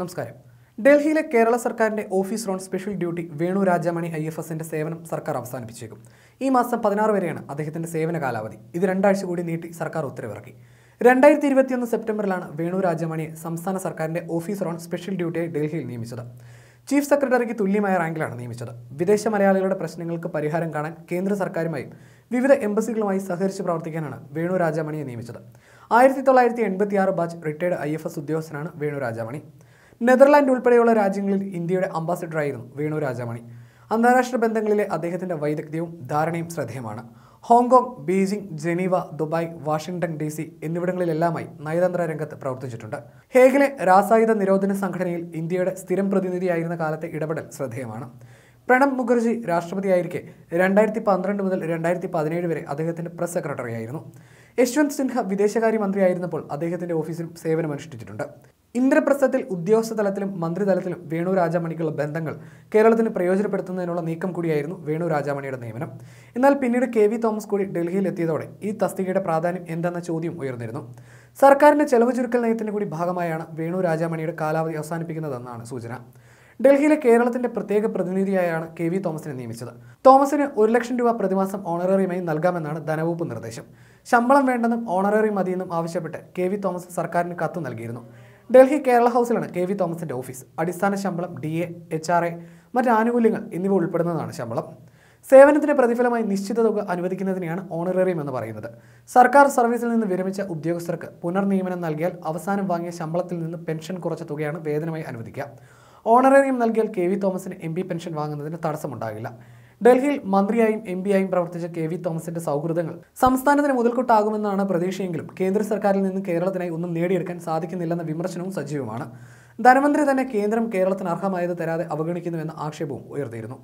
നമസ്കാരം ഡൽഹിയിലെ കേരള സർക്കാരിൻ്റെ officer on special duty Venu Rajamani I F എസിൻ്റെ സേവനം സർക്കാർ അവസാനിപ്പിച്ചേക്കും ഈ മാസം പതിനാറ് വരെയാണ് അദ്ദേഹത്തിൻ്റെ സേവന കാലാവധി ഇത് രണ്ടാഴ്ച കൂടി നീട്ടി സർക്കാർ ഉത്തരവിറക്കി രണ്ടായിരത്തി ഇരുപത്തിയൊന്ന് സെപ്റ്റംബറിലാണ് വേണു രാജാമണിയെ സംസ്ഥാന സർക്കാരിൻ്റെ ഓഫീസ് റോൺ സ്പെഷ്യൽ ഡ്യൂട്ടിയായി ഡൽഹിയിൽ നിയമിച്ചത് ചീഫ് സെക്രട്ടറിക്ക് തുല്യമായ റാങ്കിലാണ് നിയമിച്ചത് വിദേശ മലയാളികളുടെ പ്രശ്നങ്ങൾക്ക് പരിഹാരം കാണാൻ കേന്ദ്ര സർക്കാരുമായി വിവിധ എംബസികളുമായി സഹകരിച്ച് പ്രവർത്തിക്കാനാണ് വേണു രാജാമണിയെ നിയമിച്ചത് ആയിരത്തി തൊള്ളായിരത്തി എൺപത്തി ആറ് batch retired I F S ഉദ്യോഗസ്ഥനാണ് വേണു രാജാമണി നെതർലാൻഡ് ഉൾപ്പെടെയുള്ള രാജ്യങ്ങളിൽ ഇന്ത്യയുടെ അംബാസിഡറായിരുന്നു വേണു രാജാമണി അന്താരാഷ്ട്ര ബന്ധങ്ങളിലെ അദ്ദേഹത്തിൻ്റെ വൈദഗ്ധ്യവും ധാരണയും ശ്രദ്ധേയമാണ് Hong Kong Beijing Geneva Dubai Washington D C എന്നിവിടങ്ങളിലെല്ലാമായി നയതന്ത്ര രംഗത്ത് പ്രവർത്തിച്ചിട്ടുണ്ട് ഹേഗിലെ രാസായുധ നിരോധന സംഘടനയിൽ ഇന്ത്യയുടെ സ്ഥിരം പ്രതിനിധിയായിരുന്ന കാലത്തെ ഇടപെടൽ ശ്രദ്ധേയമാണ് പ്രണബ് മുഖർജി രാഷ്ട്രപതിയായിരിക്കെ രണ്ടായിരത്തി പന്ത്രണ്ട് മുതൽ രണ്ടായിരത്തി പതിനേഴ് വരെ അദ്ദേഹത്തിൻ്റെ പ്രസ് സെക്രട്ടറിയായിരുന്നു യശ്വന്ത് സിൻഹ വിദേശകാര്യമന്ത്രിയായിരുന്നപ്പോൾ അദ്ദേഹത്തിൻ്റെ ഓഫീസിലും സേവനമനുഷ്ഠിച്ചിട്ടുണ്ട് ഇന്ദ്രപ്രസ്ഥത്തിൽ ഉദ്യോഗസ്ഥ തലത്തിലും മന്ത്രിതലത്തിലും വേണു രാജാമണിക്കുള്ള ബന്ധങ്ങൾ കേരളത്തിന് പ്രയോജനപ്പെടുത്തുന്നതിനുള്ള നീക്കം കൂടിയായിരുന്നു വേണു രാജാമണിയുടെ നിയമനം എന്നാൽ പിന്നീട് കെ വി തോമസ് കൂടി ഡൽഹിയിൽ എത്തിയതോടെ ഈ തസ്തികയുടെ പ്രാധാന്യം എന്തെന്ന ചോദ്യം ഉയർന്നിരുന്നു സർക്കാരിന്റെ ചെലവ് ചുരുക്കൽ നയത്തിന്റെ കൂടി ഭാഗമായാണ് വേണു രാജാമണിയുടെ കാലാവധി അവസാനിപ്പിക്കുന്നതെന്നാണ് സൂചന ഡൽഹിയിലെ കേരളത്തിന്റെ പ്രത്യേക പ്രതിനിധിയായാണ് കെ വി തോമസിനെ നിയമിച്ചത് തോമസിന് ഒരു ലക്ഷം രൂപ പ്രതിമാസം ഓണറേറിയമായി നൽകാമെന്നാണ് ധനവകുപ്പ് നിർദ്ദേശം ശമ്പളം വേണ്ടെന്നും ഓണറേറി മതിയെന്നും ആവശ്യപ്പെട്ട് കെ വി തോമസ് സർക്കാരിന് കത്ത് നൽകിയിരുന്നു ഡൽഹി കേരള ഹൗസിലാണ് കെ വി തോമസിൻ്റെ ഓഫീസ് അടിസ്ഥാന ശമ്പളം D A H R A മറ്റ് ആനുകൂല്യങ്ങൾ എന്നിവ ഉൾപ്പെടുന്നതാണ് ശമ്പളം സേവനത്തിന് പ്രതിഫലമായി നിശ്ചിത തുക അനുവദിക്കുന്നതിനെയാണ് ഓണറേറിയം എന്ന് പറയുന്നത് സർക്കാർ സർവീസിൽ നിന്ന് വിരമിച്ച ഉദ്യോഗസ്ഥർക്ക് പുനർനിയമനം നൽകിയാൽ അവസാനം വാങ്ങിയ ശമ്പളത്തിൽ നിന്ന് പെൻഷൻ കുറച്ച തുകയാണ് വേതനമായി അനുവദിക്കുക ഓണറേറിയം നൽകിയാൽ കെ വി തോമസിന് എം പെൻഷൻ വാങ്ങുന്നതിന് തടസ്സമുണ്ടാകില്ല ഡൽഹിയിൽ മന്ത്രിയായും എം പിയായും പ്രവർത്തിച്ച കെ വി തോമസിന്റെ സൗഹൃദങ്ങൾ സംസ്ഥാനത്തിന് മുതൽക്കൂട്ടാകുമെന്നാണ് പ്രതീക്ഷയെങ്കിലും കേന്ദ്ര സർക്കാരിൽ നിന്ന് കേരളത്തിനായി ഒന്നും നേടിയെടുക്കാൻ സാധിക്കുന്നില്ലെന്ന വിമർശനവും സജീവമാണ് ധനമന്ത്രി തന്നെ കേന്ദ്രം കേരളത്തിന് അർഹമായത് തരാതെ അവഗണിക്കുന്നുവെന്ന ആക്ഷേപവും ഉയർത്തിയിരുന്നു